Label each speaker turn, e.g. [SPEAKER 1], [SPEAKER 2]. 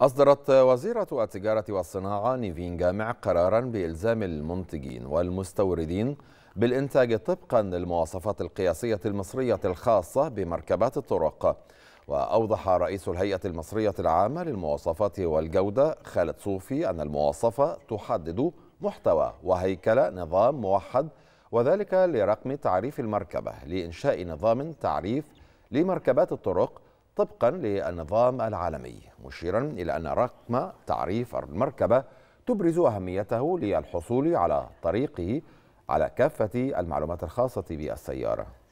[SPEAKER 1] أصدرت وزيرة التجارة والصناعة نيفين جامع قرارا بإلزام المنتجين والمستوردين بالإنتاج طبقا للمواصفات القياسية المصرية الخاصة بمركبات الطرق وأوضح رئيس الهيئة المصرية العامة للمواصفات والجودة خالد صوفي أن المواصفة تحدد محتوى وهيكل نظام موحد وذلك لرقم تعريف المركبة لإنشاء نظام تعريف لمركبات الطرق طبقا للنظام العالمي مشيرا إلى أن رقم تعريف المركبة تبرز أهميته للحصول على طريقه على كافة المعلومات الخاصة بالسيارة